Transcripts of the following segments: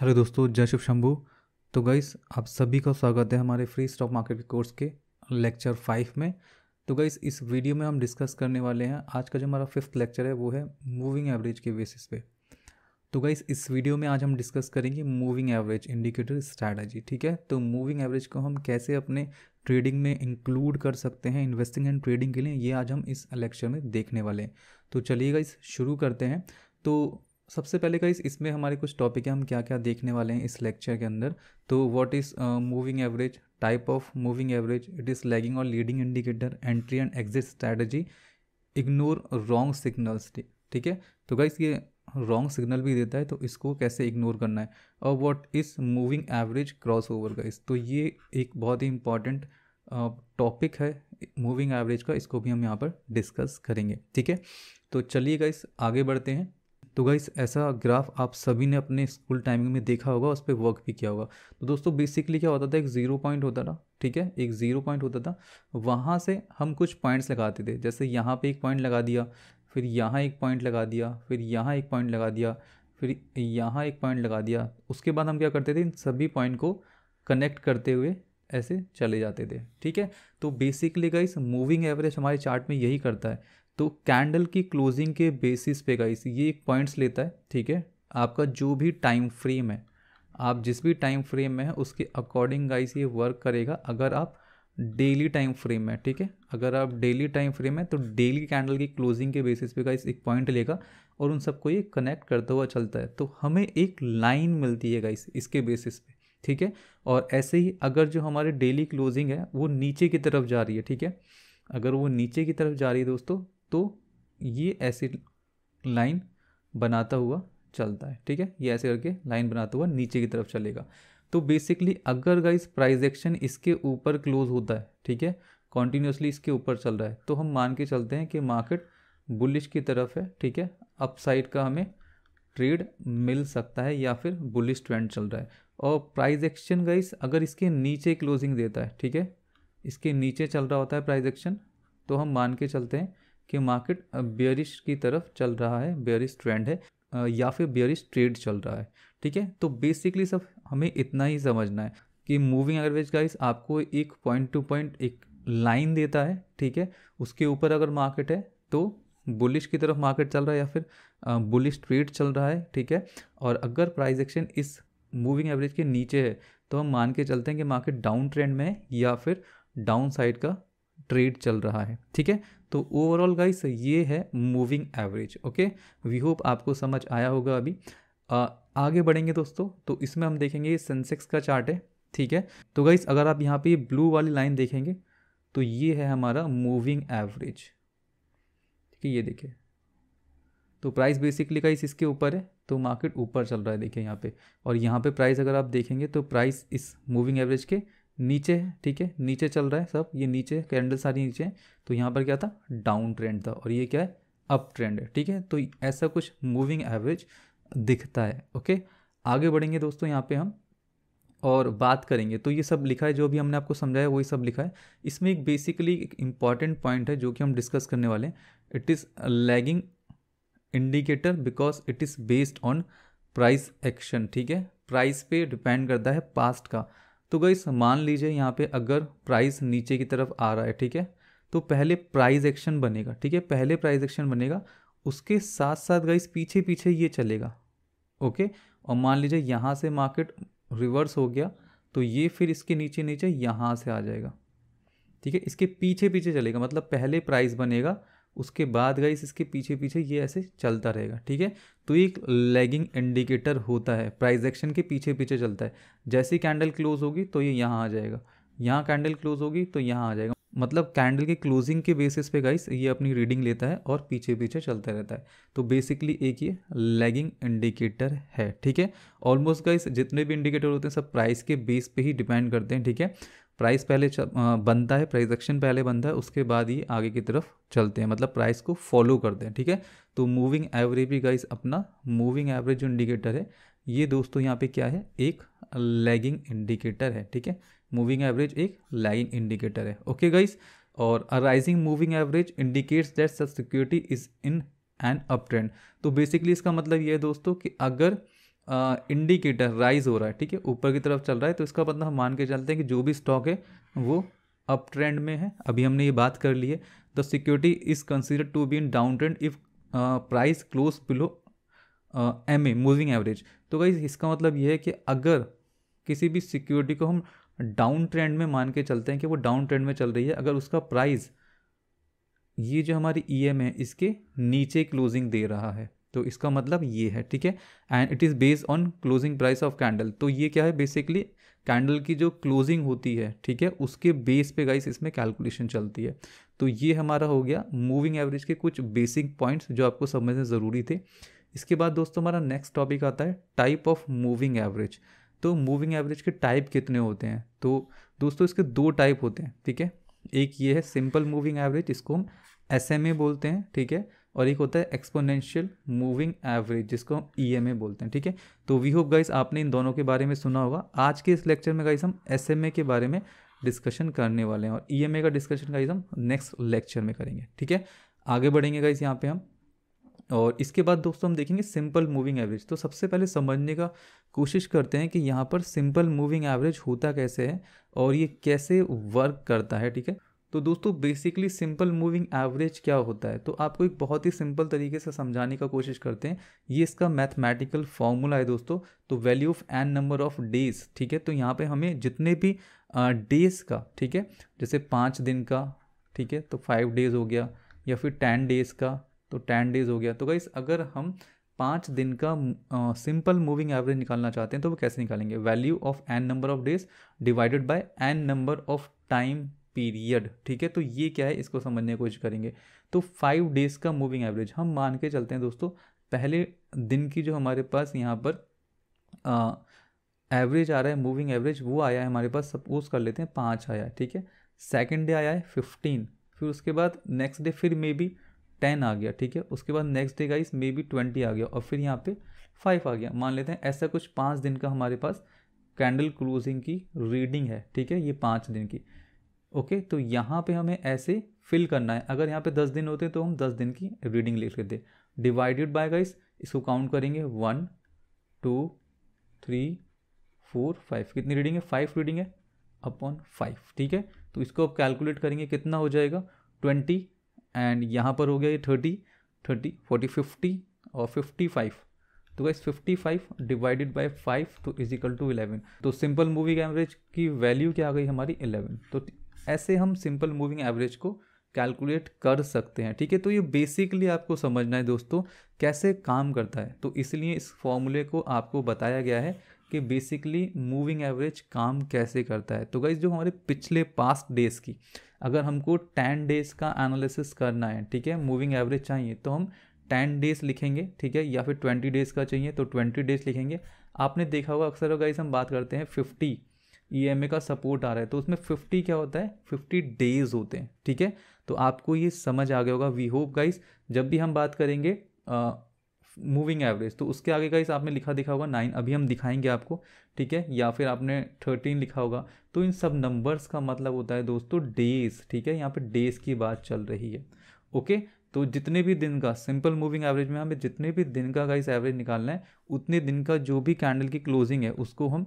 hello दोस्तों जय शिव शंभू तो गाइस आप सभी का स्वागत है हमारे फ्री स्टॉक मार्केट कोर्स के लेक्चर फाइव में तो गाइस इस वीडियो में हम डिस्कस करने वाले हैं आज का जो हमारा फिफ्थ लेक्चर है वो है मूविंग एवरेज के बेसिस पे तो गाइस इस वीडियो में आज हम डिस्कस करेंगे मूविंग एवरेज इंडिकेटर स्ट्रैटेजी ठीक है तो मूविंग एवरेज को हम कैसे अपने ट्रेडिंग में इंक्लूड कर सकते हैं इन्वेस्टिंग एंड ट्रेडिंग के लिए ये आज हम इस लेक्चर में देखने वाले हैं तो चलिए गाइस शुरू करते हैं तो सबसे पहले का इसमें हमारे कुछ टॉपिक हैं हम क्या क्या देखने वाले हैं इस लेक्चर के अंदर तो what is moving average type of moving average it is lagging और leading indicator entry and exit strategy ignore wrong signals ठीक है तो गाइस ये रॉन्ग सिग्नल भी देता है तो इसको कैसे इग्नोर करना है और what is moving average crossover guys तो ये एक बहुत ही इंपॉर्टेंट टॉपिक uh, है मूविंग एवरेज का इसको भी हम यहाँ पर डिस्कस करेंगे ठीक है तो चलिए गाइस आगे बढ़ते हैं तो गाइस ऐसा ग्राफ आप सभी ने अपने स्कूल टाइमिंग में देखा होगा उस पर वर्क भी किया होगा तो दोस्तों बेसिकली क्या होता था एक ज़ीरो पॉइंट होता था ठीक है एक ज़ीरो पॉइंट होता था वहाँ से हम कुछ पॉइंट्स लगाते थे जैसे यहाँ पर एक पॉइंट लगा दिया फिर यहाँ एक पॉइंट लगा दिया फिर यहाँ एक पॉइंट लगा दिया फिर यहाँ एक पॉइंट लगा दिया उसके बाद हम क्या करते थे इन सभी पॉइंट को कनेक्ट करते हुए ऐसे चले जाते थे ठीक है तो बेसिकली गाइस मूविंग एवरेज हमारे चार्ट में यही करता है तो कैंडल की क्लोजिंग के बेसिस पे गाइस ये एक पॉइंट्स लेता है ठीक है आपका जो भी टाइम फ्रेम है आप जिस भी टाइम फ्रेम में है उसके अकॉर्डिंग गाइस ये वर्क करेगा अगर आप डेली टाइम फ्रेम में ठीक है अगर आप डेली टाइम फ्रेम है तो डेली कैंडल की क्लोजिंग के बेसिस पे गाइस एक पॉइंट लेगा और उन सबको ये कनेक्ट करता हुआ चलता है तो हमें एक लाइन मिलती है गाइस इसके बेसिस पे ठीक है और ऐसे ही अगर जो हमारे डेली क्लोजिंग है वो नीचे की तरफ जा रही है ठीक है अगर वो नीचे की तरफ जा रही है दोस्तों तो ये ऐसी लाइन बनाता हुआ चलता है ठीक है ये ऐसे करके लाइन बनाता हुआ नीचे की तरफ चलेगा तो बेसिकली अगर गाइस प्राइस एक्शन इसके ऊपर क्लोज होता है ठीक है कॉन्टीन्यूसली इसके ऊपर चल रहा है तो हम मान के चलते हैं कि मार्केट बुलिश की तरफ है ठीक है अपसाइड का हमें ट्रेड मिल सकता है या फिर बुलिश ट्रेंड चल रहा है और प्राइज एक्शन गाइस अगर इसके नीचे क्लोजिंग देता है ठीक है इसके नीचे चल रहा होता है प्राइज एक्शन तो हम मान के चलते हैं कि मार्केट बेयरिश की तरफ चल रहा है बेयरिश ट्रेंड है या फिर बेयरिश ट्रेड चल रहा है ठीक है तो बेसिकली सब हमें इतना ही समझना है कि मूविंग एवरेज गाइस आपको एक पॉइंट टू पॉइंट एक लाइन देता है ठीक है उसके ऊपर अगर मार्केट है तो बुलिश की तरफ मार्केट चल रहा है या फिर बुलिश ट्रेड चल रहा है ठीक है और अगर प्राइस एक्शन इस मूविंग एवरेज के नीचे है तो हम मान के चलते हैं कि मार्केट डाउन ट्रेंड में है या फिर डाउन साइड का ट्रेड चल रहा है ठीक है तो ओवरऑल गाइस ये है moving average okay we hope आपको समझ आया होगा अभी आ, आगे बढ़ेंगे दोस्तों तो इसमें हम देखेंगे सेंसेक्स का चार्ट है ठीक है तो गाइस अगर आप यहाँ पे ब्लू वाली लाइन देखेंगे तो ये है हमारा मूविंग एवरेज ठीक है ये देखिए तो प्राइस बेसिकली गाइस इसके ऊपर है तो मार्केट ऊपर चल रहा है देखिए यहाँ पे और यहाँ पे प्राइस अगर आप देखेंगे तो प्राइस इस मूविंग एवरेज के नीचे है ठीक है नीचे चल रहा है सब ये नीचे कैंडल सारी नीचे तो यहाँ पर क्या था डाउन ट्रेंड था और ये क्या है अप ट्रेंड है ठीक है तो ऐसा कुछ मूविंग एवरेज दिखता है ओके आगे बढ़ेंगे दोस्तों यहाँ पे हम और बात करेंगे तो ये सब लिखा है जो भी हमने आपको समझाया वही सब लिखा है इसमें एक बेसिकली एक इम्पॉर्टेंट पॉइंट है जो कि हम डिस्कस करने वाले हैं it is lagging indicator because it is based on price action ठीक है प्राइस पे डिपेंड करता है पास्ट का तो गई मान लीजिए यहाँ पे अगर प्राइस नीचे की तरफ आ रहा है ठीक है तो पहले प्राइस एक्शन बनेगा ठीक है पहले प्राइस एक्शन बनेगा उसके साथ साथ गाइस पीछे पीछे ये चलेगा ओके और मान लीजिए यहाँ से मार्केट रिवर्स हो गया तो ये फिर इसके नीचे नीचे यहाँ से आ जाएगा ठीक है इसके पीछे पीछे चलेगा मतलब पहले प्राइस बनेगा उसके बाद गाइस इसके पीछे पीछे ये ऐसे चलता रहेगा ठीक है तो ये एक लैगिंग इंडिकेटर होता है प्राइस एक्शन के पीछे पीछे चलता है जैसे कैंडल क्लोज होगी तो ये यहाँ आ जाएगा यहाँ कैंडल क्लोज होगी तो यहाँ आ जाएगा मतलब कैंडल के क्लोजिंग के बेसिस पे गाइस ये अपनी रीडिंग लेता है और पीछे पीछे चलता रहता है तो बेसिकली एक ये लैगिंग इंडिकेटर है ठीक है ऑलमोस्ट गाइस जितने भी इंडिकेटर होते हैं सब प्राइस के बेस पे ही डिपेंड करते हैं ठीक है प्राइस पहले बनता है प्राइस एक्शन पहले बनता है उसके बाद ही आगे की तरफ चलते हैं मतलब प्राइस को फॉलो करते हैं ठीक है तो मूविंग एवरेज भी गाइस अपना मूविंग एवरेज जो इंडिकेटर है ये दोस्तों यहाँ पे क्या है एक लैगिंग इंडिकेटर है ठीक है मूविंग एवरेज एक लैगिंग इंडिकेटर है ओके गाइस और a rising rising moving average indicates that security is in and up trend तो बेसिकली इसका मतलब ये है दोस्तों कि अगर इंडिकेटर राइज हो रहा है ठीक है ऊपर की तरफ चल रहा है तो इसका मतलब हम मान के चलते हैं कि जो भी स्टॉक है वो अप ट्रेंड में है अभी हमने ये बात कर ली है the security is considered to be in down trend if price close below M A moving average तो भाई इसका मतलब ये है कि अगर किसी भी सिक्योरिटी को हम डाउन ट्रेंड में मान के चलते हैं कि वो डाउन ट्रेंड में चल रही है अगर उसका प्राइस ये जो हमारी ई e एम है इसके नीचे क्लोजिंग दे रहा है तो इसका मतलब ये है ठीक है and it is based on closing price of candle तो ये क्या है बेसिकली कैंडल की जो क्लोजिंग होती है ठीक है उसके बेस पे गाइस इसमें कैलकुलेशन चलती है तो ये हमारा हो गया मूविंग एवरेज के कुछ बेसिक पॉइंट्स जो आपको समझने ज़रूरी थे इसके बाद दोस्तों हमारा नेक्स्ट टॉपिक आता है टाइप ऑफ मूविंग एवरेज तो मूविंग एवरेज के टाइप कितने होते हैं तो दोस्तों इसके दो टाइप होते हैं ठीक है एक ये है सिंपल मूविंग एवरेज इसको हम एस बोलते हैं ठीक है और एक होता है एक्सपोनेंशियल मूविंग एवरेज जिसको हम e ई बोलते हैं ठीक है तो वी होप गाइस आपने इन दोनों के बारे में सुना होगा आज के इस लेक्चर में गाइस हम एस के बारे में डिस्कशन करने वाले हैं और ई e का डिस्कशन गाइस हम नेक्स्ट लेक्चर में करेंगे ठीक है आगे बढ़ेंगे गाइस यहाँ पे हम और इसके बाद दोस्तों हम देखेंगे सिंपल मूविंग एवरेज तो सबसे पहले समझने का कोशिश करते हैं कि यहाँ पर सिंपल मूविंग एवरेज होता कैसे है और ये कैसे वर्क करता है ठीक है तो दोस्तों बेसिकली सिंपल मूविंग एवरेज क्या होता है तो आपको एक बहुत ही सिंपल तरीके से समझाने का कोशिश करते हैं ये इसका मैथमेटिकल फॉर्मूला है दोस्तों तो value of N number of days ठीक है तो यहाँ पे हमें जितने भी डेज का ठीक है जैसे पाँच दिन का ठीक है तो फाइव डेज हो गया या फिर टेन डेज का तो टेन डेज हो गया तो गाइस अगर हम पाँच दिन का सिंपल मूविंग एवरेज निकालना चाहते हैं तो वो कैसे निकालेंगे value of N number of days divided by N number of time period ठीक है तो ये क्या है इसको समझने की कोशिश करेंगे तो फाइव डेज़ का मूविंग एवरेज हम मान के चलते हैं दोस्तों पहले दिन की जो हमारे पास यहाँ पर एवरेज आ रहा है मूविंग एवरेज वो आया है हमारे पास सपोज कर लेते हैं पाँच आया है ठीक है सेकेंड डे आया है फिफ्टीन फिर उसके बाद नेक्स्ट डे फिर मे बी टेन आ गया ठीक है उसके बाद नेक्स्ट डे इस मे बी ट्वेंटी आ गया और फिर यहाँ पे फाइव आ गया मान लेते हैं ऐसा कुछ पाँच दिन का हमारे पास कैंडल क्लोजिंग की रीडिंग है ठीक है ये पाँच दिन की ओके तो यहाँ पे हमें ऐसे फिल करना है अगर यहाँ पे दस दिन होते तो हम दस दिन की रीडिंग लिख लेते डिवाइडेड बाय गाइस इसको काउंट करेंगे one two three four five कितनी रीडिंग है फाइव रीडिंग है अपॉन फाइव ठीक है तो इसको आप कैलकुलेट करेंगे कितना हो जाएगा ट्वेंटी एंड यहाँ पर हो गया ये थर्टी थर्टी फोर्टी फिफ्टी और फिफ्टी फाइव तो guys five divided by five तो इज टू इलेवन तो सिंपल मूविंग एवरेज की वैल्यू क्या आ गई हमारी इलेवन तो ऐसे हम सिंपल मूविंग एवरेज को कैलकुलेट कर सकते हैं ठीक है तो ये बेसिकली आपको समझना है दोस्तों कैसे काम करता है तो इसलिए इस फॉर्मूले को आपको बताया गया है कि बेसिकली मूविंग एवरेज काम कैसे करता है तो गाइज जो हमारे पिछले पास्ट डेज की अगर हमको टेन डेज का एनालिसिस करना है ठीक है मूविंग एवरेज चाहिए तो हम टेन डेज लिखेंगे ठीक है या फिर ट्वेंटी डेज का चाहिए तो ट्वेंटी डेज लिखेंगे आपने देखा होगा अक्सर गाइज हम बात करते हैं फिफ्टी ई e का सपोर्ट आ रहा है तो उसमें फिफ्टी क्या होता है फिफ्टी डेज होते हैं ठीक है तो आपको ये समझ आ गया होगा वी होप गाइस जब भी हम बात करेंगे मूविंग एवरेज तो उसके आगे गाइस आपने लिखा दिखा होगा नाइन अभी हम दिखाएंगे आपको ठीक है या फिर आपने थर्टीन लिखा होगा तो इन सब नंबर्स का मतलब होता है दोस्तों डेज ठीक है यहाँ पर डेज की बात चल रही है ओके तो जितने भी दिन का सिंपल मूविंग एवरेज में हमें जितने भी दिन का गाइस एवरेज निकालना है उतने दिन का जो भी कैंडल की क्लोजिंग है उसको हम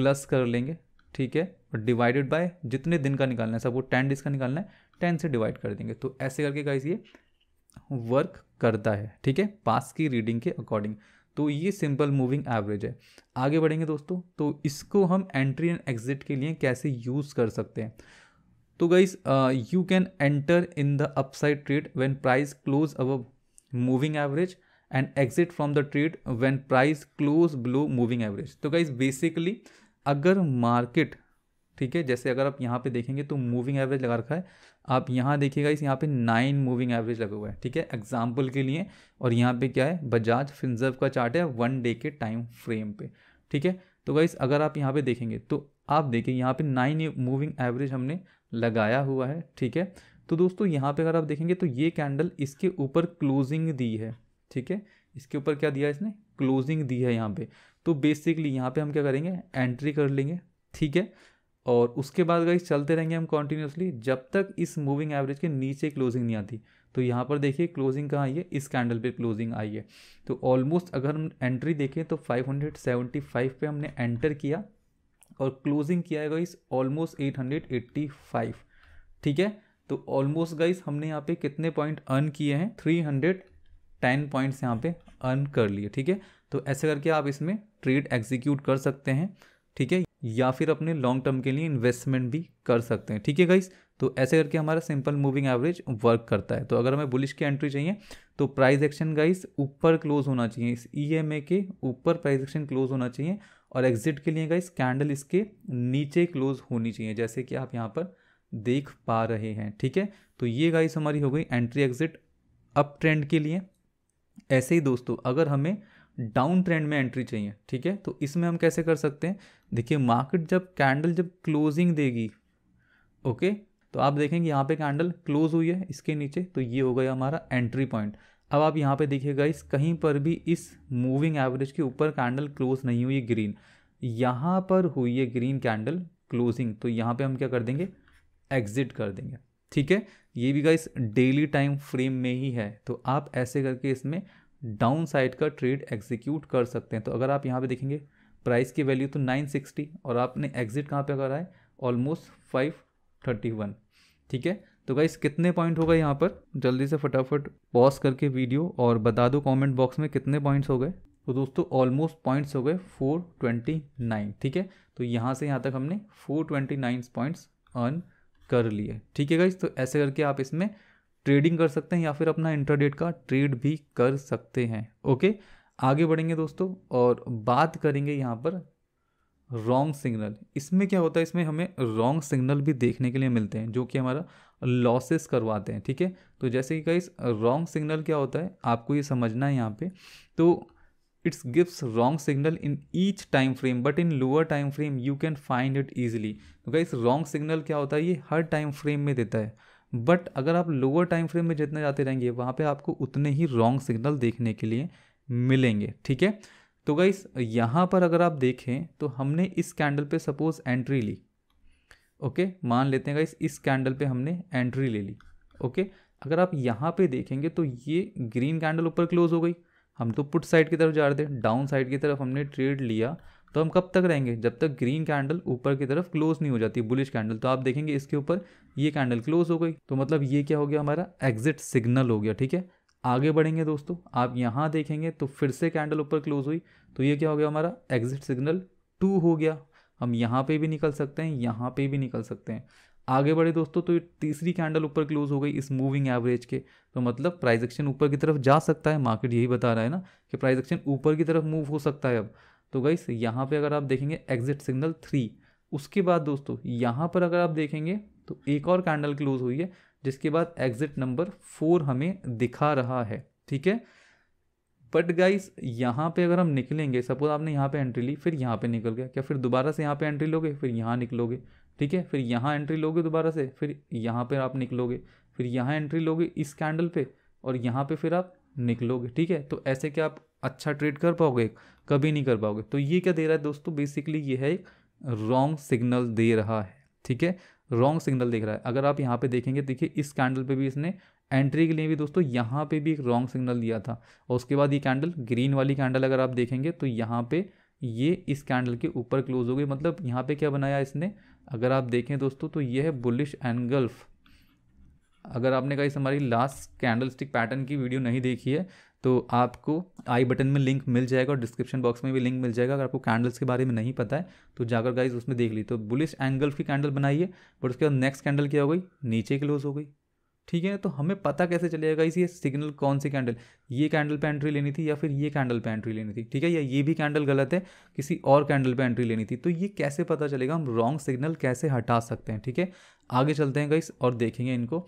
प्लस कर लेंगे ठीक है और डिवाइडेड बाय जितने दिन का निकालना है सब वो टेन डेज का निकालना है टेन से डिवाइड कर देंगे तो ऐसे करके गाइस ये वर्क करता है ठीक है पास की रीडिंग के अकॉर्डिंग तो ये सिंपल मूविंग एवरेज है आगे बढ़ेंगे दोस्तों तो इसको हम एंट्री एंड एग्जिट के लिए कैसे यूज़ कर सकते हैं तो guys you can enter in the upside trade when price close above moving average and exit from the trade when price close below moving average तो गाइज बेसिकली अगर market ठीक है जैसे अगर आप यहाँ पे देखेंगे तो मूविंग एवरेज लगा रखा है आप यहाँ देखिएगा इस यहाँ पे नाइन मूविंग एवरेज लगा हुआ है ठीक है एग्जाम्पल के लिए और यहाँ पे क्या है बजाज फिंजर्व का चार्ट है वन डे के टाइम फ्रेम पे ठीक है तो गाइस अगर आप यहाँ पे देखेंगे तो आप देखें यहाँ पे नाइन मूविंग एवरेज हमने लगाया हुआ है ठीक है तो दोस्तों यहाँ पे अगर आप देखेंगे तो ये कैंडल इसके ऊपर क्लोजिंग दी है ठीक है इसके ऊपर क्या दिया इसने क्लोजिंग दी है यहाँ पे तो बेसिकली यहाँ पे हम क्या करेंगे एंट्री कर लेंगे ठीक है और उसके बाद गाइस चलते रहेंगे हम कॉन्टिन्यूसली जब तक इस मूविंग एवरेज के नीचे क्लोजिंग नहीं आती तो यहाँ पर देखिए क्लोजिंग कहाँ आई है इस कैंडल पे क्लोजिंग आई है तो ऑलमोस्ट अगर हम एंट्री देखें तो 575 पे हमने एंटर किया और क्लोजिंग किया है गाइस ऑलमोस्ट 885 ठीक है तो ऑलमोस्ट गाइस हमने यहाँ पे कितने पॉइंट अर्न किए हैं टेन पॉइंट्स यहाँ पर अर्न कर लिए ठीक है तो ऐसे करके आप इसमें ट्रेड एग्जीक्यूट कर सकते हैं ठीक है या फिर अपने लॉन्ग टर्म के लिए इन्वेस्टमेंट भी कर सकते हैं ठीक है गाइस तो ऐसे करके हमारा सिंपल मूविंग एवरेज वर्क करता है तो अगर हमें बुलिश की एंट्री चाहिए तो प्राइस एक्शन गाइस ऊपर क्लोज होना चाहिए इस ई e के ऊपर प्राइस एक्शन क्लोज होना चाहिए और एग्जिट के लिए गाइस कैंडल इसके नीचे क्लोज होनी चाहिए जैसे कि आप यहाँ पर देख पा रहे हैं ठीक है तो ये गाइस हमारी हो गई एंट्री एग्जिट अप ट्रेंड के लिए ऐसे ही दोस्तों अगर हमें डाउन ट्रेंड में एंट्री चाहिए ठीक है तो इसमें हम कैसे कर सकते हैं देखिए मार्केट जब कैंडल जब क्लोजिंग देगी ओके तो आप देखेंगे यहाँ पे कैंडल क्लोज हुई है इसके नीचे तो ये हो गया हमारा एंट्री पॉइंट अब आप यहाँ पे देखिएगा इस कहीं पर भी इस मूविंग एवरेज के ऊपर कैंडल क्लोज नहीं हुई ग्रीन यहाँ पर हुई है ग्रीन कैंडल क्लोजिंग तो यहाँ पे हम क्या कर देंगे एग्जिट कर देंगे ठीक है ये भी गाइस डेली टाइम फ्रेम में ही है तो आप ऐसे करके इसमें डाउन साइड का ट्रेड एग्जीक्यूट कर सकते हैं तो अगर आप यहाँ पे देखेंगे प्राइस की वैल्यू तो 960 और आपने एग्जिट कहाँ पे करा है ऑलमोस्ट 531 ठीक है तो गाइस कितने पॉइंट हो गए यहाँ पर जल्दी से फटाफट पॉज करके वीडियो और बता दो कमेंट बॉक्स में कितने पॉइंट्स हो गए तो दोस्तों ऑलमोस्ट पॉइंट्स हो गए 429 ठीक है तो यहाँ से यहाँ तक हमने फोर पॉइंट्स अर्न कर लिए ठीक है गाइज तो ऐसे करके आप इसमें ट्रेडिंग कर सकते हैं या फिर अपना इंटरडेट का ट्रेड भी कर सकते हैं ओके आगे बढ़ेंगे दोस्तों और बात करेंगे यहाँ पर रॉन्ग सिग्नल इसमें क्या होता है इसमें हमें रॉन्ग सिग्नल भी देखने के लिए मिलते हैं जो कि हमारा लॉसेस करवाते हैं ठीक है तो जैसे कि गाइस रॉन्ग सिग्नल क्या होता है आपको ये समझना है यहाँ पे तो it's gives wrong signal in each time frame but in lower time frame you can find it easily तो गाइस रॉन्ग सिग्नल क्या होता है ये हर टाइम फ्रेम में देता है बट अगर आप लोअर टाइम फ्रेम में जितने जाते रहेंगे वहाँ पे आपको उतने ही रॉन्ग सिग्नल देखने के लिए मिलेंगे ठीक है तो गाइस यहाँ पर अगर आप देखें तो हमने इस कैंडल पे सपोज एंट्री ली ओके मान लेते हैं गाइस इस कैंडल पे हमने एंट्री ले ली ओके अगर आप यहाँ पे देखेंगे तो ये ग्रीन कैंडल ऊपर क्लोज हो गई हम तो पुट साइड की तरफ जा रहे थे डाउन साइड की तरफ हमने ट्रेड लिया तो हम कब तक रहेंगे जब तक ग्रीन कैंडल ऊपर की तरफ क्लोज नहीं हो जाती बुलिश कैंडल तो आप देखेंगे इसके ऊपर ये कैंडल क्लोज हो गई तो मतलब ये क्या हो गया हमारा एग्जिट सिग्नल हो गया ठीक है आगे बढ़ेंगे दोस्तों आप यहाँ देखेंगे तो फिर से कैंडल ऊपर क्लोज हुई तो ये क्या हो गया हमारा एग्जिट सिग्नल टू हो गया हम यहाँ पे भी निकल सकते हैं यहाँ पे भी निकल सकते हैं आगे बढ़े दोस्तों तो ये तीसरी कैंडल ऊपर क्लोज हो गई इस मूविंग एवरेज के तो मतलब प्राइजेक्शन ऊपर की तरफ जा सकता है मार्केट यही बता रहा है ना कि प्राइजेक्शन ऊपर की तरफ मूव हो सकता है अब तो गाइस यहाँ पे अगर आप देखेंगे एग्जिट सिग्नल थ्री उसके बाद दोस्तों यहाँ पर अगर आप देखेंगे तो एक और कैंडल क्लोज हुई है जिसके बाद एग्जिट नंबर फोर हमें दिखा रहा है ठीक है बट गाइस यहाँ पे अगर हम निकलेंगे सपोज आपने यहाँ पे एंट्री ली फिर यहाँ पे निकल गया क्या फिर दोबारा से यहाँ पे एंट्री लोगे फिर यहाँ निकलोगे ठीक है फिर यहाँ एंट्री लोगे दोबारा से फिर यहाँ पे आप निकलोगे फिर यहाँ एंट्री लोगे इस कैंडल पे और यहाँ पे फिर आप निकलोगे ठीक है तो ऐसे क्या आप अच्छा ट्रेड कर पाओगे कभी नहीं कर पाओगे तो ये क्या दे रहा है दोस्तों बेसिकली ये है एक रॉन्ग सिग्नल दे रहा है ठीक है रॉन्ग सिग्नल देख रहा है अगर आप यहाँ पे देखेंगे देखिए इस कैंडल पे भी इसने एंट्री के लिए भी दोस्तों यहाँ पे भी एक रॉन्ग सिग्नल दिया था और उसके बाद ये कैंडल ग्रीन वाली कैंडल अगर आप देखेंगे तो यहाँ पे ये इस कैंडल के ऊपर क्लोज हो गई मतलब यहाँ पे क्या बनाया इसने अगर आप देखें दोस्तों तो ये है बुलिश एनगल्फ अगर आपने कहीं हमारी लास्ट कैंडल स्टिक पैटर्न की वीडियो नहीं देखी है तो आपको आई बटन में लिंक मिल जाएगा और डिस्क्रिप्शन बॉक्स में भी लिंक मिल जाएगा अगर आपको कैंडल्स के बारे में नहीं पता है तो जाकर गाइज उसमें देख ली तो बुलिश एंगल की कैंडल बनाइए बट उसके बाद नेक्स्ट कैंडल क्या हो गई नीचे क्लोज हो गई ठीक है तो हमें पता कैसे चलेगा इस ये सिग्नल कौन सी कैंडल ये कैंडल पे एंट्री लेनी थी या फिर ये कैंडल पे एंट्री लेनी थी ठीक है या ये भी कैंडल गलत है किसी और कैंडल पे एंट्री लेनी थी तो ये कैसे पता चलेगा हम रॉन्ग सिग्नल कैसे हटा सकते हैं ठीक है आगे चलते हैं गाइस और देखेंगे इनको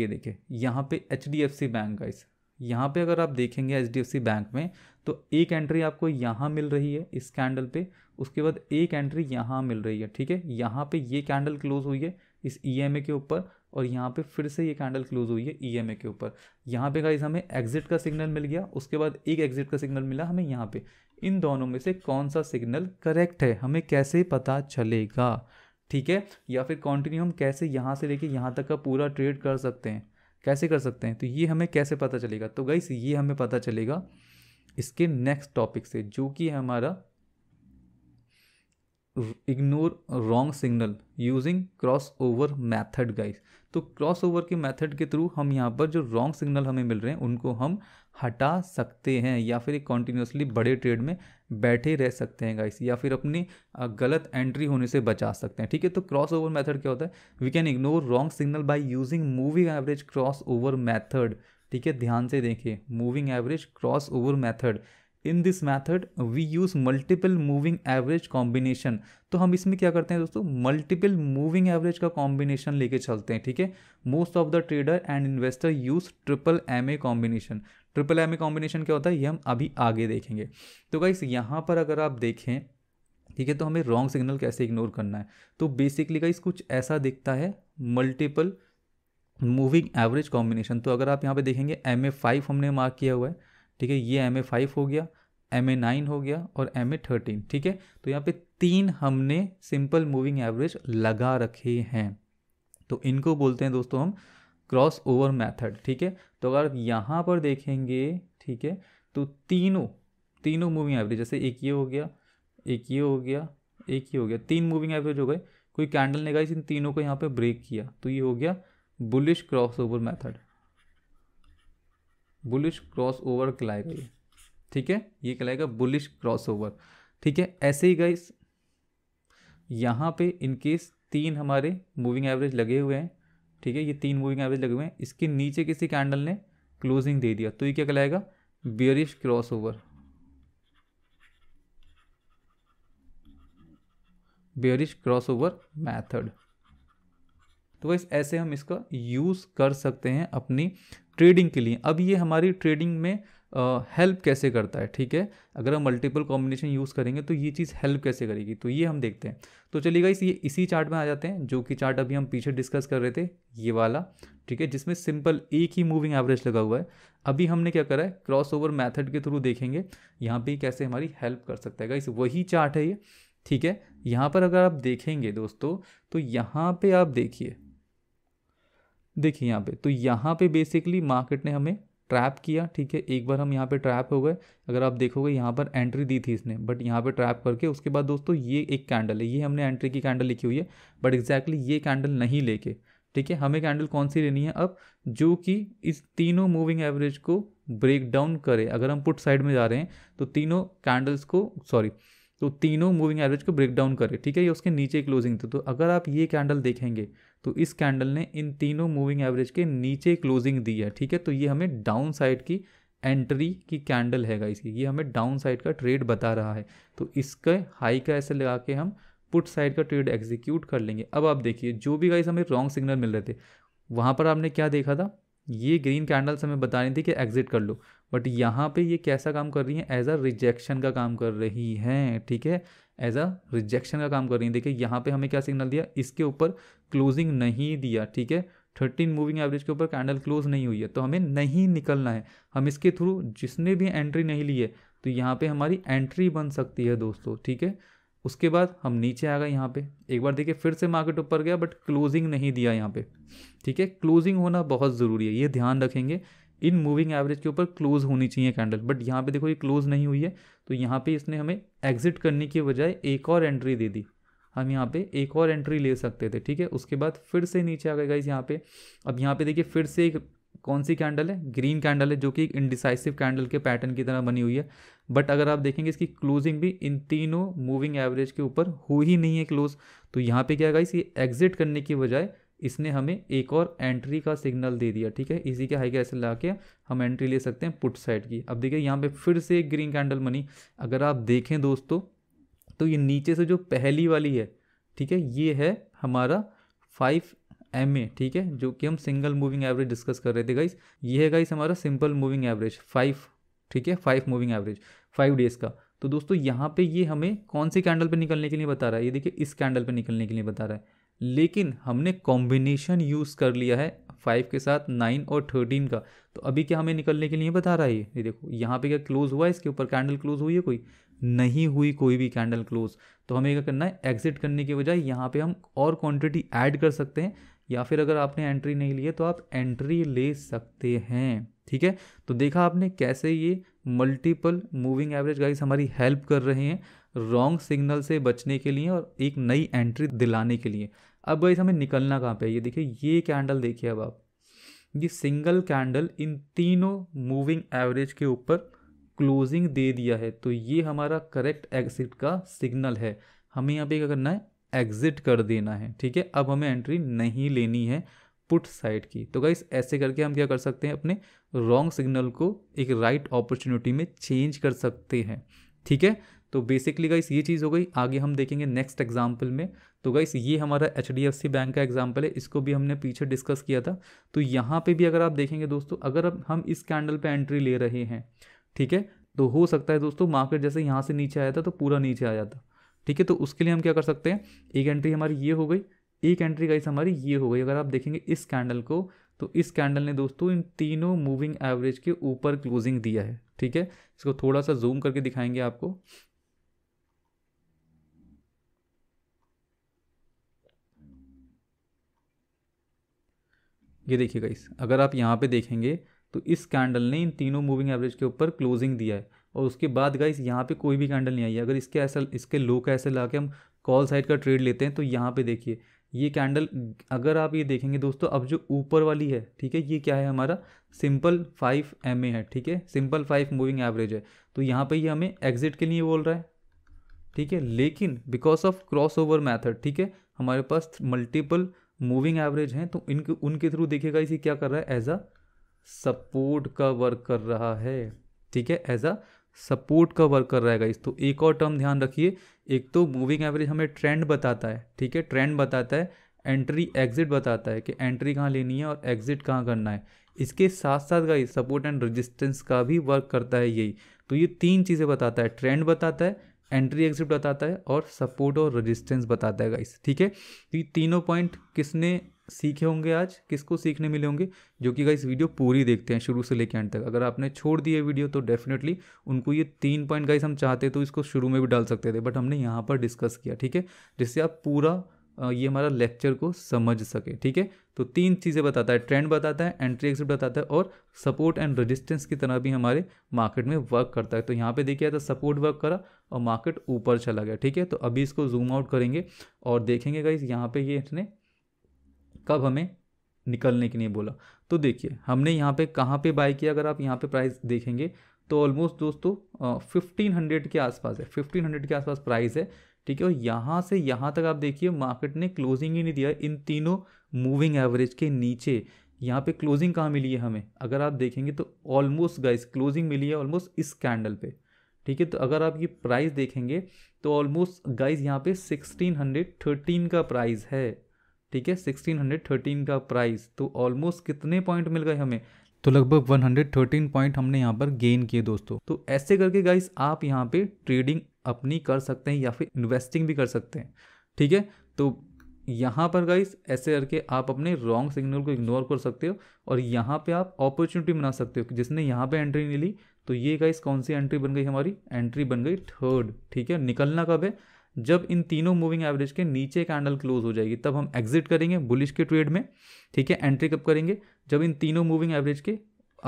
ये देखिए यहाँ पे H D F C bank guys यहाँ पे अगर आप देखेंगे एच बैंक में तो एक एंट्री आपको यहाँ मिल रही है इस कैंडल पे उसके बाद एक एंट्री यहाँ मिल रही है ठीक है यहाँ पे ये कैंडल क्लोज हुई है इस ई e के ऊपर और यहाँ पे फिर से ये कैंडल क्लोज हुई है ई e के ऊपर यहाँ पे गाइज हमें एग्जिट का सिग्नल मिल गया उसके बाद एक एग्जिट का सिग्नल मिला हमें यहाँ पे इन दोनों में से कौन सा सिग्नल करेक्ट है हमें कैसे पता चलेगा ठीक है या फिर कॉन्टिन्यू हम कैसे यहाँ से लेके यहाँ तक का पूरा ट्रेड कर सकते हैं कैसे कर सकते हैं तो ये हमें कैसे पता चलेगा तो गई ये हमें पता चलेगा इसके नेक्स्ट टॉपिक से जो कि है हमारा ignore wrong signal using crossover method guys तो क्रॉस ओवर के मैथड के थ्रू हम यहाँ पर जो रॉन्ग सिग्नल हमें मिल रहे हैं उनको हम हटा सकते हैं या फिर कॉन्टीन्यूसली बड़े ट्रेड में बैठे रह सकते हैं गाइस या फिर अपनी गलत एंट्री होने से बचा सकते हैं ठीक है तो क्रॉस ओवर मैथड क्या होता है we can ignore wrong signal by using moving average crossover method ठीक है ध्यान से देखें moving average crossover method in this method we use multiple moving average combination तो हम इसमें क्या करते हैं दोस्तों मल्टीपल मूविंग एवरेज का कॉम्बिनेशन लेके चलते हैं ठीक है most of the trader and investor use triple M A combination triple M A combination क्या होता है ये हम अभी आगे देखेंगे तो गाइस यहाँ पर अगर आप देखें ठीक है तो हमें रॉन्ग सिग्नल कैसे इग्नोर करना है तो बेसिकली गाइस कुछ ऐसा दिखता है मल्टीपल मूविंग एवरेज कॉम्बिनेशन तो अगर आप यहाँ पे देखेंगे एम ए फाइव हमने मार्क किया हुआ है ठीक है ये एम ए फाइव हो गया एम ए नाइन हो गया और एम ए थर्टीन ठीक है तो यहाँ पे तीन हमने सिंपल मूविंग एवरेज लगा रखे हैं तो इनको बोलते हैं दोस्तों हम क्रॉस ओवर मैथड ठीक है तो अगर यहाँ पर देखेंगे ठीक है तो तीनों तीनों मूविंग एवरेज जैसे एक ये हो गया एक ये हो गया एक ये हो गया तीन मूविंग एवरेज हो गए कोई कैंडल ने गई इन तीनों को यहाँ पे ब्रेक किया तो ये हो गया bullish crossover method bullish crossover कहलाएगा ये ठीक है ये कहलाएगा बुलिश क्रॉस ओवर ठीक है ऐसे ही गाइस यहाँ पे इनकेस तीन हमारे मूविंग एवरेज लगे हुए हैं ठीक है ये तीन मूविंग एवरेज लगे हुए हैं इसके नीचे किसी कैंडल ने क्लोजिंग दे दिया तो ये क्या कहलाएगा bearish crossover bearish crossover method तो वैसे ऐसे हम इसका यूज़ कर सकते हैं अपनी ट्रेडिंग के लिए अब ये हमारी ट्रेडिंग में हेल्प uh, कैसे करता है ठीक है अगर हम मल्टीपल कॉम्बिनेशन यूज़ करेंगे तो ये चीज़ हेल्प कैसे करेगी तो ये हम देखते हैं तो चलिएगा इस ये इसी चार्ट में आ जाते हैं जो कि चार्ट अभी हम पीछे डिस्कस कर रहे थे ये वाला ठीक है जिसमें सिंपल एक ही मूविंग एवरेज लगा हुआ है अभी हमने क्या करा है क्रॉस ओवर मैथड के थ्रू देखेंगे यहाँ पर कैसे हमारी हेल्प कर सकता है इस वही चार्ट है ये ठीक है यहाँ पर अगर आप देखेंगे दोस्तों तो यहाँ पर आप देखिए देखिए यहाँ पे तो यहाँ पे बेसिकली मार्केट ने हमें ट्रैप किया ठीक है एक बार हम यहाँ पे ट्रैप हो गए अगर आप देखोगे यहाँ पर एंट्री दी थी इसने बट यहाँ पे ट्रैप करके उसके बाद दोस्तों ये एक कैंडल है ये हमने एंट्री की कैंडल लिखी हुई है बट एग्जैक्टली exactly ये कैंडल नहीं लेके ठीक है हमें कैंडल कौन सी लेनी है अब जो कि इस तीनों मूविंग एवरेज को ब्रेक डाउन करे अगर हम पुट साइड में जा रहे हैं तो तीनों कैंडल्स को सॉरी तो तीनों मूविंग एवरेज को ब्रेक डाउन करे ठीक है ये उसके नीचे क्लोजिंग थी तो अगर आप ये कैंडल देखेंगे तो इस कैंडल ने इन तीनों मूविंग एवरेज के नीचे क्लोजिंग दी है ठीक है तो ये हमें डाउन साइड की एंट्री की कैंडल है गाइस ये हमें डाउन साइड का ट्रेड बता रहा है तो इसके हाई का ऐसे लगा के हम पुट साइड का ट्रेड एग्जीक्यूट कर लेंगे अब आप देखिए जो भी गाइस हमें रॉन्ग सिग्नल मिल रहे थे वहाँ पर आपने क्या देखा था ये ग्रीन कैंडल्स हमें बता रही थी कि एग्जिट कर लो बट यहाँ पे ये कैसा काम कर रही हैं एज अ रिजेक्शन का काम कर रही हैं ठीक है एज अ रिजेक्शन का काम कर रही हैं देखिए यहाँ पे हमें क्या सिग्नल दिया इसके ऊपर क्लोजिंग नहीं दिया ठीक है थर्टीन मूविंग एवरेज के ऊपर कैंडल क्लोज नहीं हुई है तो हमें नहीं निकलना है हम इसके थ्रू जिसने भी एंट्री नहीं ली है तो यहाँ पर हमारी एंट्री बन सकती है दोस्तों ठीक है उसके बाद हम नीचे आ गए यहाँ पे एक बार देखिए फिर से मार्केट ऊपर गया बट क्लोजिंग नहीं दिया यहाँ पे ठीक है क्लोजिंग होना बहुत ज़रूरी है ये ध्यान रखेंगे इन मूविंग एवरेज के ऊपर क्लोज होनी चाहिए कैंडल बट यहाँ पे देखो ये क्लोज नहीं हुई है तो यहाँ पे इसने हमें एग्जिट करने के बजाय एक और एंट्री दे दी हम यहाँ पे एक और एंट्री ले सकते थे ठीक है उसके बाद फिर से नीचे आ गए गाइज यहाँ पे अब यहाँ पे देखिए फिर से एक कौन सी कैंडल है ग्रीन कैंडल है जो कि एक इनडिसाइसिव कैंडल के पैटर्न की तरह बनी हुई है बट अगर आप देखेंगे इसकी क्लोजिंग भी इन तीनों मूविंग एवरेज के ऊपर हो ही नहीं है क्लोज तो यहाँ पे क्या गाइस ये एग्जिट करने की बजाय इसने हमें एक और एंट्री का सिग्नल दे दिया ठीक है इसी के हाई कैसे ला के हम एंट्री ले सकते हैं पुट साइड की अब देखिए यहाँ पे फिर से एक ग्रीन कैंडल बनी अगर आप देखें दोस्तों तो ये नीचे से जो पहली वाली है ठीक है ये है हमारा फाइव एम ए ठीक है जो कि हम सिंगल मूविंग एवरेज डिस्कस कर रहे थे गाइस ये है गाइस हमारा सिंपल मूविंग एवरेज फाइव ठीक है five moving average five days का तो दोस्तों यहाँ पे ये हमें कौन सी कैंडल पे निकलने के लिए बता रहा है ये देखिए इस कैंडल पे निकलने के लिए बता रहा है लेकिन हमने कॉम्बिनेशन यूज़ कर लिया है फाइव के साथ नाइन और थर्टीन का तो अभी क्या हमें निकलने के लिए बता रहा है ये देखो यहाँ पे क्या क्लोज हुआ है इसके ऊपर कैंडल क्लोज हुई है कोई नहीं हुई कोई भी कैंडल क्लोज तो हमें क्या करना है एग्जिट करने के बजाय यहाँ पे हम और क्वांटिटी ऐड कर सकते हैं या फिर अगर आपने एंट्री नहीं ली है तो आप एंट्री ले सकते हैं ठीक है तो देखा आपने कैसे ये मल्टीपल मूविंग एवरेज गाइस हमारी हेल्प कर रहे हैं रॉन्ग सिग्नल से बचने के लिए और एक नई एंट्री दिलाने के लिए अब गाइस हमें निकलना कहाँ पे ये देखिए ये कैंडल देखिए अब आप ये सिंगल कैंडल इन तीनों मूविंग एवरेज के ऊपर क्लोजिंग दे दिया है तो ये हमारा करेक्ट एग्जिट का सिग्नल है हमें यहाँ पे क्या करना है एग्जिट कर देना है ठीक है अब हमें एंट्री नहीं लेनी है पुट साइड की तो गाइस ऐसे करके हम क्या कर सकते हैं अपने रॉन्ग सिग्नल को एक राइट right अपॉर्चुनिटी में चेंज कर सकते हैं ठीक है तो बेसिकली गाइस ये चीज़ हो गई आगे हम देखेंगे नेक्स्ट एग्जाम्पल में तो गाइस ये हमारा एच बैंक का एग्जाम्पल है इसको भी हमने पीछे डिस्कस किया था तो यहाँ पे भी अगर आप देखेंगे दोस्तों अगर हम इस कैंडल पे एंट्री ले रहे हैं ठीक है तो हो सकता है दोस्तों मार्केट जैसे यहाँ से नीचे आया था तो पूरा नीचे आ जाता ठीक है तो उसके लिए हम क्या कर सकते हैं एक एंट्री हमारी ये हो गई एक एंट्री गाइस हमारी ये हो गई अगर आप देखेंगे इस कैंडल को तो इस कैंडल ने दोस्तों इन तीनों मूविंग एवरेज के ऊपर क्लोजिंग दिया है ठीक है इसको थोड़ा सा जूम करके दिखाएंगे आपको ये देखिएगा इस अगर आप यहाँ पे देखेंगे तो इस कैंडल ने इन तीनों मूविंग एवरेज के ऊपर क्लोजिंग दिया है और उसके बाद गाइस यहाँ पे कोई भी कैंडल नहीं आई है अगर इसके ऐसा इसके लो का ऐसे ला के हम कॉल साइड का ट्रेड लेते हैं तो यहाँ पे देखिए ये कैंडल अगर आप ये देखेंगे दोस्तों अब जो ऊपर वाली है ठीक है ये क्या है हमारा सिंपल फाइव एम है ठीक है सिंपल फाइव मूविंग एवरेज है तो यहाँ पर ये यह हमें एग्जिट के लिए बोल रहा है ठीक है लेकिन because of crossover method ठीक है हमारे पास मल्टीपल मूविंग एवरेज हैं तो इनके उनके थ्रू देखिएगा इसे क्या कर रहा है एज अ सपोर्ट का वर्क कर रहा है ठीक है एज अ सपोर्ट का वर्क कर रहेगा इस तो एक और टर्म ध्यान रखिए एक तो मूविंग एवरेज हमें ट्रेंड बताता है ठीक है ट्रेंड बताता है एंट्री एग्जिट बताता है कि एंट्री कहाँ लेनी है और एग्जिट कहाँ करना है इसके साथ साथ का सपोर्ट एंड रेजिस्टेंस का भी वर्क करता है यही तो ये तीन चीज़ें बताता है ट्रेंड बताता है एंट्री एग्जिट बताता है और सपोर्ट और रेजिस्टेंस बताता है गाइस ठीक है तो ये तीनों पॉइंट किसने सीखे होंगे आज किसको सीखने मिले होंगे जो कि गाइस वीडियो पूरी देखते हैं शुरू से लेकर एंड तक अगर आपने छोड़ दिए वीडियो तो डेफिनेटली उनको ये तीन पॉइंट गाइस हम चाहते तो इसको शुरू में भी डाल सकते थे बट हमने यहाँ पर डिस्कस किया ठीक है जिससे आप पूरा ये हमारा लेक्चर को समझ सके ठीक है तो तीन चीज़ें बताता है ट्रेंड बताता है एंट्री एक्सिट बताता है और सपोर्ट एंड रेजिस्टेंस की तरह भी हमारे मार्केट में वर्क करता है तो यहाँ पे देखिए तो सपोर्ट वर्क करा और मार्केट ऊपर चला गया ठीक है तो अभी इसको जूम आउट करेंगे और देखेंगे गाइज यहाँ पर ये इसने कब हमें निकलने के लिए बोला तो देखिए हमने यहाँ पर कहाँ पर बाई किया अगर आप यहाँ पर प्राइस देखेंगे तो ऑलमोस्ट दोस्तों फिफ्टीन हंड्रेड के आसपास है फिफ्टीन हंड्रेड के आसपास प्राइस है ठीक है और यहाँ से यहाँ तक आप देखिए मार्केट ने क्लोजिंग ही नहीं दिया इन तीनों मूविंग एवरेज के नीचे यहाँ पे क्लोजिंग कहाँ मिली है हमें अगर आप देखेंगे तो ऑलमोस्ट गाइस क्लोजिंग मिली है ऑलमोस्ट इस कैंडल पे ठीक है तो अगर आप ये प्राइस देखेंगे तो ऑलमोस्ट गाइस यहाँ पे 1613 का प्राइस है ठीक है 1613 का प्राइस तो ऑलमोस्ट कितने पॉइंट मिल गए हमें तो लगभग 113 पॉइंट हमने यहाँ पर गेन किए दोस्तों तो ऐसे करके गाइस आप यहाँ पे ट्रेडिंग अपनी कर सकते हैं या फिर इन्वेस्टिंग भी कर सकते हैं ठीक है तो यहाँ पर गाइस ऐसे करके आप अपने रॉन्ग सिग्नल को इग्नोर कर सकते हो और यहाँ पे आप अपॉर्चुनिटी बना सकते हो कि जिसने यहाँ पे एंट्री नहीं ली तो ये गाइस कौन सी एंट्री बन गई हमारी एंट्री बन गई थर्ड ठीक है निकलना कब है जब इन तीनों मूविंग एवरेज के नीचे कैंडल क्लोज हो जाएगी तब हम एग्जिट करेंगे बुलिश के ट्रेड में ठीक है एंट्री कब करेंगे जब इन तीनों मूविंग एवरेज के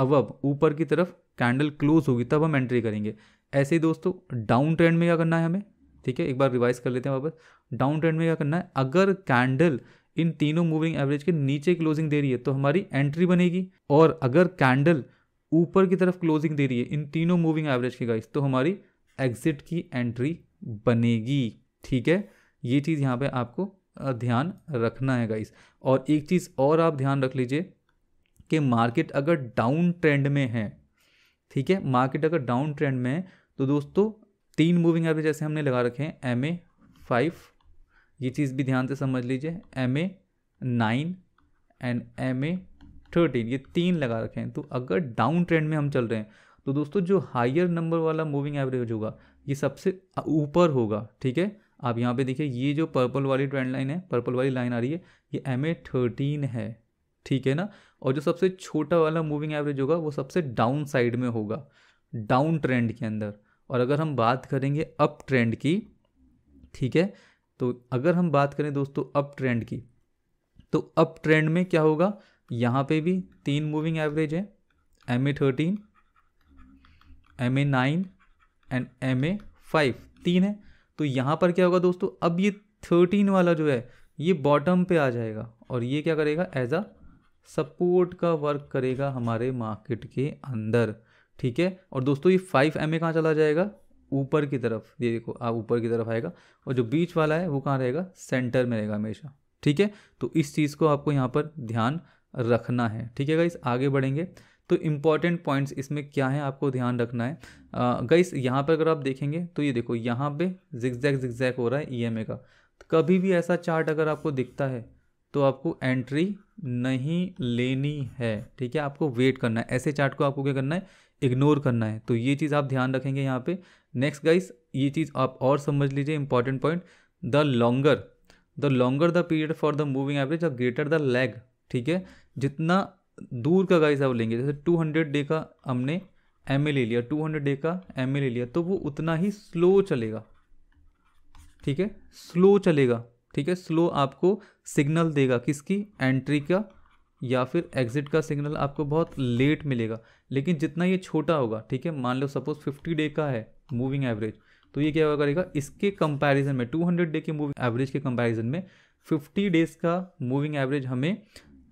अब ऊपर की तरफ कैंडल क्लोज होगी तब हम एंट्री करेंगे ऐसे ही दोस्तों डाउन ट्रेंड में क्या करना है हमें ठीक है एक बार रिवाइज कर लेते हैं वापस डाउन ट्रेंड में क्या करना है अगर कैंडल इन तीनों मूविंग एवरेज के नीचे क्लोजिंग दे रही है तो हमारी एंट्री बनेगी और अगर कैंडल ऊपर की तरफ क्लोजिंग दे रही है इन तीनों मूविंग एवरेज की गाइस तो हमारी एग्जिट की एंट्री बनेगी ठीक है ये चीज़ यहाँ पे आपको ध्यान रखना है गाइस और एक चीज़ और आप ध्यान रख लीजिए कि मार्केट अगर डाउन ट्रेंड में है ठीक है मार्केट अगर डाउन ट्रेंड में है तो दोस्तों तीन मूविंग एवरेज जैसे हमने लगा रखे हैं एम ए फाइव ये चीज़ भी ध्यान से समझ लीजिए M A nine and M A thirteen ये तीन लगा रखे हैं तो अगर डाउन ट्रेंड में हम चल रहे हैं तो दोस्तों जो हायर नंबर वाला मूविंग एवरेज होगा ये सबसे ऊपर होगा ठीक है आप यहाँ पे देखिए ये जो पर्पल वाली ट्रेंड लाइन है पर्पल वाली लाइन आ रही है ये एम ए थर्टीन है ठीक है ना और जो सबसे छोटा वाला मूविंग एवरेज होगा वो सबसे डाउन साइड में होगा डाउन ट्रेंड के अंदर और अगर हम बात करेंगे अप ट्रेंड की ठीक है तो अगर हम बात करें दोस्तों अप ट्रेंड की तो अप ट्रेंड में क्या होगा यहाँ पे भी तीन मूविंग एवरेज है M A thirteen M A nine and M A five तीन है तो यहाँ पर क्या होगा दोस्तों अब ये थर्टीन वाला जो है ये बॉटम पे आ जाएगा और ये क्या करेगा एज अ सपोर्ट का वर्क करेगा हमारे मार्केट के अंदर ठीक है और दोस्तों ये फाइव एम ए कहाँ चला जाएगा ऊपर की तरफ ये देखो आप ऊपर की तरफ आएगा और जो बीच वाला है वो कहाँ रहेगा सेंटर में रहेगा हमेशा ठीक है तो इस चीज़ को आपको यहाँ पर ध्यान रखना है ठीक है गाइस आगे बढ़ेंगे तो इम्पॉर्टेंट पॉइंट्स इसमें क्या है आपको ध्यान रखना है गाइस यहाँ पर अगर आप देखेंगे तो ये देखो यहाँ पे जिक्जैक जिक्जैक हो रहा है ए e का तो कभी भी ऐसा चार्ट अगर आपको दिखता है तो आपको एंट्री नहीं लेनी है ठीक है आपको वेट करना है ऐसे चार्ट को आपको क्या करना है इग्नोर करना है तो ये चीज़ आप ध्यान रखेंगे यहाँ पे नेक्स्ट गाइस ये चीज़ आप और समझ लीजिए important point the longer the longer the period for the moving average और ग्रेटर द लैग ठीक है जितना दूर का गाइस आप लेंगे जैसे 200 डे का हमने एम ले लिया 200 डे का एम ले लिया तो वो उतना ही स्लो चलेगा ठीक है स्लो चलेगा ठीक है स्लो आपको सिग्नल देगा किसकी एंट्री का या फिर एग्ज़िट का सिग्नल आपको बहुत लेट मिलेगा लेकिन जितना ये छोटा होगा ठीक है मान लो सपोज फिफ्टी डे का है मूविंग एवरेज तो ये क्या करेगा इसके कंपैरिजन में 200 डे के मूविंग एवरेज के कंपैरिजन में 50 डेज़ का मूविंग एवरेज हमें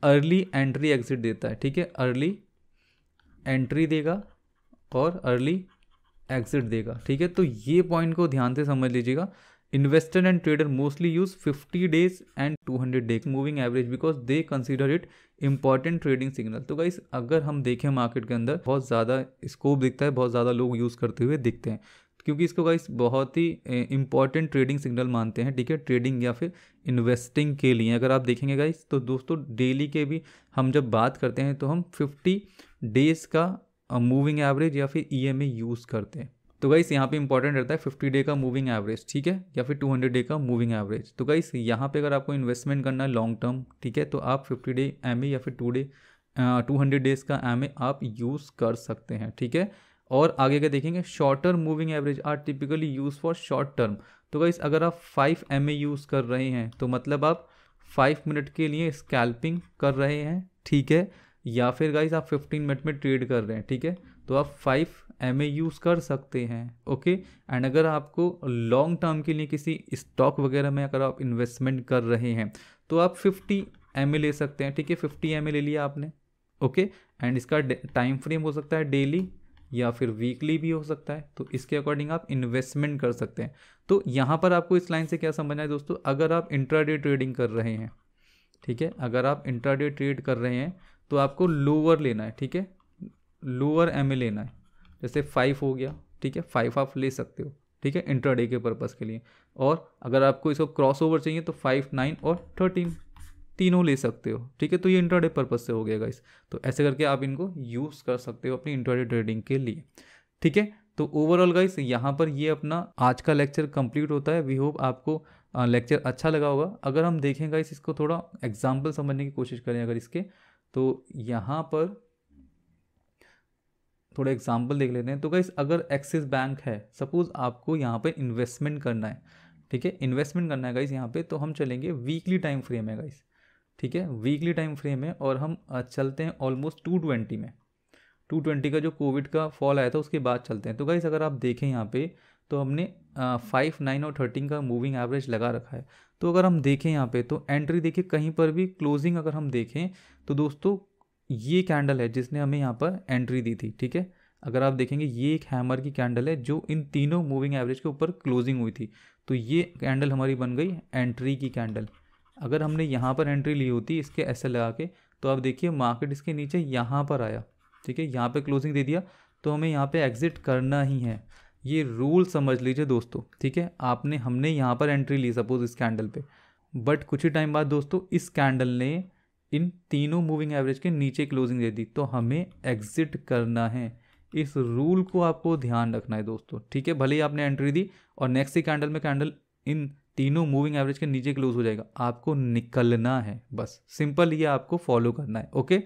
अर्ली एंट्री एग्जिट देता है ठीक है अर्ली एंट्री देगा और अर्ली एग्जिट देगा ठीक है तो ये पॉइंट को ध्यान से समझ लीजिएगा investor and trader mostly use fifty days and two hundred day moving average because they consider it important trading signal तो गाइस अगर हम देखें मार्केट के अंदर बहुत ज़्यादा स्कोप दिखता है बहुत ज़्यादा लोग यूज़ करते हुए दिखते हैं क्योंकि इसको गाइस बहुत ही इंपॉर्टेंट ट्रेडिंग सिग्नल मानते हैं ठीक है ट्रेडिंग या फिर इन्वेस्टिंग के लिए अगर आप देखेंगे गाइस तो दोस्तों डेली के भी हम जब बात करते हैं तो हम फिफ्टी डेज़ का मूविंग एवरेज या फिर ई e यूज़ करते हैं तो गाइस यहाँ पे इंपॉर्टेंट रहता है फिफ्टी डे का मूविंग एवरेज ठीक है या फिर टू हंड्रेड डे का मूविंग एवरेज तो गाइस यहाँ पे अगर आपको इन्वेस्टमेंट करना है लॉन्ग टर्म ठीक है तो आप फिफ्टी डे एम या फिर two day two hundred days का एम आप यूज़ कर सकते हैं ठीक है और आगे का देखेंगे shorter moving average are typically use for short term तो गाइस अगर आप फाइव एम यूज़ कर रहे हैं तो मतलब आप फाइव मिनट के लिए स्कैल्पिंग कर रहे हैं ठीक है या फिर गाइस आप फिफ्टीन मिनट में ट्रेड कर रहे हैं ठीक है तो आप फाइव एम यूज़ कर सकते हैं ओके एंड अगर आपको लॉन्ग टर्म के लिए किसी स्टॉक वगैरह में अगर आप इन्वेस्टमेंट कर रहे हैं तो आप फिफ्टी एम ले सकते हैं ठीक है फिफ्टी एम ले लिया आपने ओके एंड इसका टाइम फ्रेम हो सकता है डेली या फिर वीकली भी हो सकता है तो इसके अकॉर्डिंग आप इन्वेस्टमेंट कर सकते हैं तो यहाँ पर आपको इस लाइन से क्या समझना है दोस्तों अगर आप इंट्राडे ट्रेडिंग कर रहे हैं ठीक है अगर आप इंट्राडे ट्रेड कर रहे हैं तो आपको लोअर लेना है ठीक है लोअर एम लेना है जैसे फाइव हो गया ठीक है फाइव आप ले सकते हो ठीक है इंटरडे के पर्पज़ के लिए और अगर आपको इसको क्रॉस ओवर चाहिए तो फाइव नाइन और थर्टीन तीनों ले सकते हो ठीक है तो ये इंटरडे पर्पज़ से हो गया गाइस तो ऐसे करके आप इनको यूज़ कर सकते हो अपनी इंटरडे ट्रेडिंग के लिए ठीक है तो ओवरऑल गाइस यहाँ पर ये अपना आज का लेक्चर कंप्लीट होता है वी होप आपको लेक्चर अच्छा लगा होगा अगर हम देखें गाइस इसको थोड़ा एग्जाम्पल समझने की कोशिश करें अगर इसके तो यहाँ पर थोड़े एग्जाम्पल देख लेते हैं तो गाइस अगर एक्सिस बैंक है सपोज़ आपको यहाँ पे इन्वेस्टमेंट करना है ठीक है इन्वेस्टमेंट करना है गाइस यहाँ पे तो हम चलेंगे वीकली टाइम फ्रेम है गाइस ठीक है वीकली टाइम फ्रेम है और हम चलते हैं ऑलमोस्ट टू ट्वेंटी में टू ट्वेंटी का जो कोविड का फॉल आया था उसके बाद चलते हैं तो गाइस अगर आप देखें यहाँ पे तो हमने फाइव नाइन और थर्टीन का मूविंग एवरेज लगा रखा है तो अगर हम देखें यहाँ पे तो एंट्री देखिए कहीं पर भी क्लोजिंग अगर हम देखें तो दोस्तों ये कैंडल है जिसने हमें यहाँ पर एंट्री दी थी ठीक है अगर आप देखेंगे ये एक हैमर की कैंडल है जो इन तीनों मूविंग एवरेज के ऊपर क्लोजिंग हुई थी तो ये कैंडल हमारी बन गई एंट्री की कैंडल अगर हमने यहाँ पर एंट्री ली होती इसके ऐसे लगा के तो आप देखिए मार्केट इसके नीचे यहाँ पर आया ठीक है यहाँ पे क्लोजिंग दे दिया तो हमें यहाँ पे एग्ज़िट करना ही है ये रूल समझ लीजिए दोस्तों ठीक है आपने हमने यहाँ पर एंट्री ली सपोज़ इस कैंडल पर बट कुछ ही टाइम बाद दोस्तों इस कैंडल ने इन तीनों मूविंग एवरेज के नीचे क्लोजिंग दे दी तो हमें एग्जिट करना है इस रूल को आपको ध्यान रखना है दोस्तों ठीक है भले ही आपने एंट्री दी और नेक्स्ट ही कैंडल में कैंडल इन तीनों मूविंग एवरेज के नीचे क्लोज हो जाएगा आपको निकलना है बस सिंपल ये आपको फॉलो करना है ओके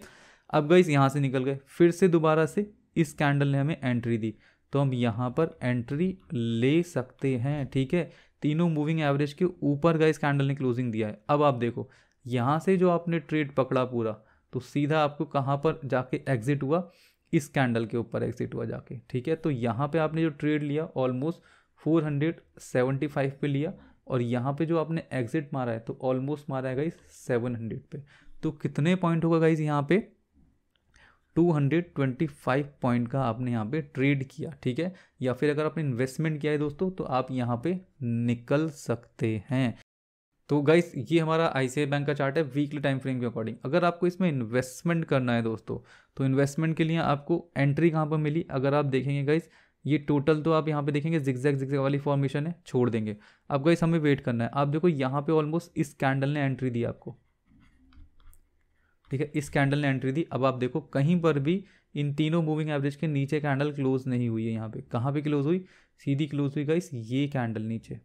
अब गई यहाँ से निकल गए फिर से दोबारा से इस कैंडल ने हमें एंट्री दी तो हम यहाँ पर एंट्री ले सकते हैं ठीक है तीनों मूविंग एवरेज के ऊपर गए इस कैंडल ने क्लोजिंग दिया है अब आप देखो यहाँ से जो आपने ट्रेड पकड़ा पूरा तो सीधा आपको कहाँ पर जाके एग्ज़िट हुआ इस कैंडल के ऊपर एग्ज़िट हुआ जाके ठीक है तो यहाँ पे आपने जो ट्रेड लिया ऑलमोस्ट 475 पे लिया और यहाँ पे जो आपने एग्ज़िट मारा है तो ऑलमोस्ट मारा है गाइज 700 पे तो कितने पॉइंट होगा गाइज यहाँ पे 225 पॉइंट का आपने यहाँ पे ट्रेड किया ठीक है या फिर अगर आपने इन्वेस्टमेंट किया है दोस्तों तो आप यहाँ पे निकल सकते हैं तो गाइस ये हमारा आई बैंक का चार्ट है वीकली टाइम फ्रेम के अकॉर्डिंग अगर आपको इसमें इन्वेस्टमेंट करना है दोस्तों तो इन्वेस्टमेंट के लिए आपको एंट्री कहाँ पर मिली अगर आप देखेंगे गाइस ये टोटल तो आप यहाँ पे देखेंगे जिक्जैक जिक्जैक वाली फॉर्मेशन है छोड़ देंगे अब गाइस हमें वेट करना है आप देखो यहाँ पे ऑलमोस्ट इस कैंडल ने एंट्री दी आपको ठीक है इस कैंडल ने एंट्री दी अब आप देखो कहीं पर भी इन तीनों मूविंग एवरेज के नीचे कैंडल क्लोज नहीं हुई है यहाँ पे कहाँ पे क्लोज हुई सीधी क्लोज हुई गाइस ये कैंडल नीचे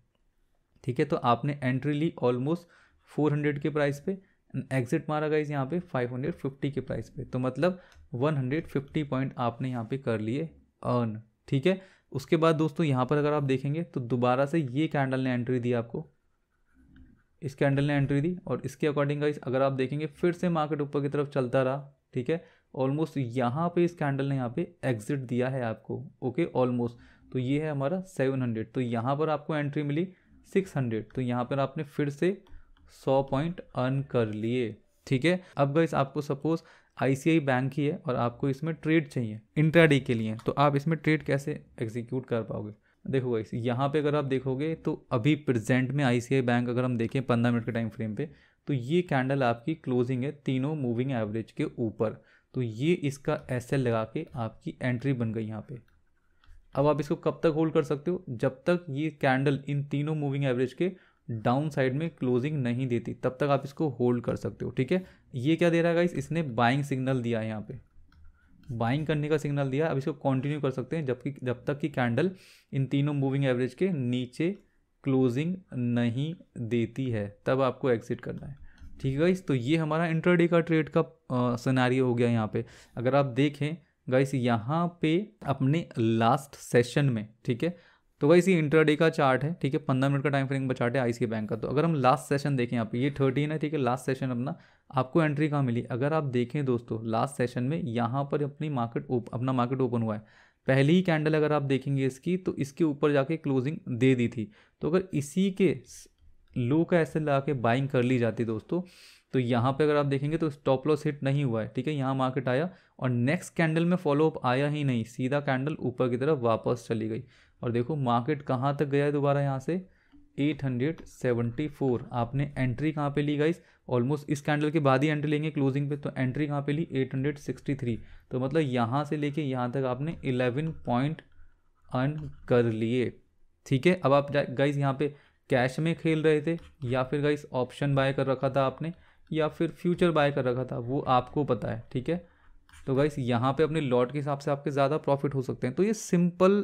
ठीक है तो आपने एंट्री ली ऑलमोस्ट फोर हंड्रेड के प्राइस पे एग्जिट मारा गाइज यहाँ पे फाइव हंड्रेड फिफ्टी के प्राइस पे तो मतलब वन हंड्रेड फिफ्टी पॉइंट आपने यहाँ पे कर लिए अर्न ठीक है उसके बाद दोस्तों यहाँ पर अगर आप देखेंगे तो दोबारा से ये कैंडल ने एंट्री दी आपको इस कैंडल ने एंट्री दी और इसके अकॉर्डिंग गाइज अगर आप देखेंगे फिर से मार्केट ऊपर की तरफ चलता रहा ठीक है ऑलमोस्ट यहाँ पे इस कैंडल ने यहाँ पे एग्जिट दिया है आपको ओके ऑलमोस्ट तो ये है हमारा सेवन हंड्रेड तो यहाँ पर आपको एंट्री मिली सिक्स हंड्रेड तो यहाँ पर आपने फिर से सौ पॉइंट अर्न कर लिए ठीक है अब गाइस आपको सपोज आई बैंक ही है और आपको इसमें ट्रेड चाहिए इंट्राडे के लिए तो आप इसमें ट्रेड कैसे एग्जीक्यूट कर पाओगे देखो गाइस यहाँ पे अगर आप देखोगे तो अभी प्रेजेंट में आई बैंक अगर हम देखें पंद्रह मिनट के टाइम फ्रेम पे तो ये कैंडल आपकी क्लोजिंग है तीनों मूविंग एवरेज के ऊपर तो ये इसका एस लगा के आपकी एंट्री बन गई यहाँ पे अब आप इसको कब तक होल्ड कर सकते हो जब तक ये कैंडल इन तीनों मूविंग एवरेज के डाउन साइड में क्लोजिंग नहीं देती तब तक आप इसको होल्ड कर सकते हो ठीक है ये क्या दे रहा है गाइस इसने बाइंग सिग्नल दिया है यहाँ पे बाइंग करने का सिग्नल दिया अब इसको कंटिन्यू कर सकते हैं जबकि जब तक कि कैंडल इन तीनों मूविंग एवरेज के नीचे क्लोजिंग नहीं देती है तब आपको एग्जिट करना है ठीक है गाइस तो ये हमारा इंटरडे का ट्रेड का सिनारी हो गया यहाँ पे अगर आप देखें गाइस यहाँ पे अपने लास्ट सेशन में ठीक है तो वही सी इंटरडे का चार्ट है ठीक है पंद्रह मिनट का टाइम फ्रेम का चार्ट है आईसी बैंक का तो अगर हम लास्ट सेशन देखें यहाँ पे ये थर्टीन है ठीक है लास्ट सेशन अपना आपको एंट्री कहाँ मिली अगर आप देखें दोस्तों लास्ट सेशन में यहाँ पर अपनी मार्केट अपना मार्केट ओपन हुआ है पहली ही कैंडल अगर आप देखेंगे इसकी तो इसके ऊपर जाके क्लोजिंग दे दी थी तो अगर इसी के लो का ऐसे लगा के बाइंग कर ली जाती दोस्तों तो यहाँ पे अगर आप देखेंगे तो स्टॉप लॉस हिट नहीं हुआ है ठीक है यहाँ मार्केट आया और नेक्स्ट कैंडल में फॉलोअप आया ही नहीं सीधा कैंडल ऊपर की तरफ वापस चली गई और देखो मार्केट कहाँ तक गया है दोबारा यहाँ से 874 आपने एंट्री कहाँ पे ली गाइस ऑलमोस्ट इस कैंडल के बाद ही एंट्री लेंगे क्लोजिंग पे तो एंट्री कहाँ पे ली 863 तो मतलब यहाँ से लेके यहाँ तक आपने 11 पॉइंट अर्न कर लिए ठीक है अब आप गाइस यहाँ पे कैश में खेल रहे थे या फिर गाइस ऑप्शन बाय कर रखा था आपने या फिर फ्यूचर बाय कर रखा था वो आपको पता है ठीक है तो गाइस यहाँ पे अपने लॉट के हिसाब से आपके ज़्यादा प्रॉफिट हो सकते हैं तो ये सिंपल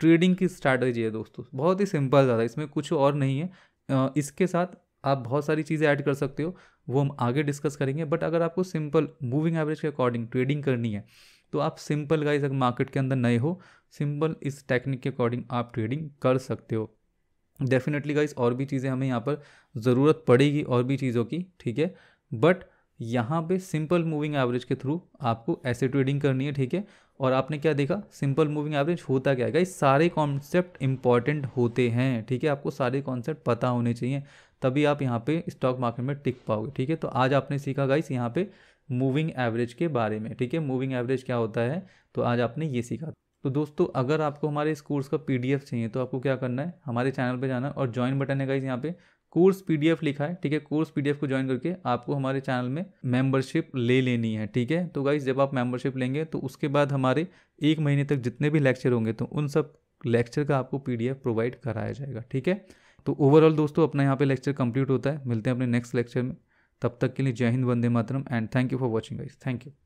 ट्रेडिंग की स्ट्रैटेजी है दोस्तों बहुत ही सिंपल ज़्यादा इसमें कुछ और नहीं है इसके साथ आप बहुत सारी चीज़ें ऐड कर सकते हो वो हम आगे डिस्कस करेंगे बट अगर आपको सिंपल मूविंग एवरेज के अकॉर्डिंग ट्रेडिंग करनी है तो आप सिंपल गाइस अगर मार्केट के अंदर नए हो सिंपल इस टेक्निक के अकॉर्डिंग आप ट्रेडिंग कर सकते हो डेफिनेटली गाइस और भी चीज़ें हमें यहाँ पर ज़रूरत पड़ेगी और भी चीज़ों की ठीक है बट यहाँ पे सिंपल मूविंग एवरेज के थ्रू आपको ऐसे ट्रेडिंग करनी है ठीक है और आपने क्या देखा सिंपल मूविंग एवरेज होता क्या है गाइस सारे कॉन्सेप्ट इंपॉर्टेंट होते हैं ठीक है आपको सारे कॉन्सेप्ट पता होने चाहिए तभी आप यहाँ पे स्टॉक मार्केट में टिक पाओगे ठीक है तो आज आपने सीखा गाइस यहाँ पे मूविंग एवरेज के बारे में ठीक है मूविंग एवरेज क्या होता है तो आज आपने ये सीखा तो दोस्तों अगर आपको हमारे इस कोर्स का पी चाहिए तो आपको क्या करना है हमारे चैनल पर जाना है और ज्वाइन बटन है गाइज यहाँ पे कोर्स पी लिखा है ठीक है कोर्स पी को ज्वाइन करके आपको हमारे चैनल में मेंबरशिप ले लेनी है ठीक है तो गाइज जब आप मेंबरशिप लेंगे तो उसके बाद हमारे एक महीने तक जितने भी लेक्चर होंगे तो उन सब लेक्चर का आपको पी प्रोवाइड कराया जाएगा ठीक है तो ओवरऑल दोस्तों अपना यहाँ पे लेक्चर कंप्लीट होता है मिलते हैं अपने नेक्स्ट लेक्चर में तब तक के लिए जय हिंद वंदे मातरम and thank you for watching guys thank you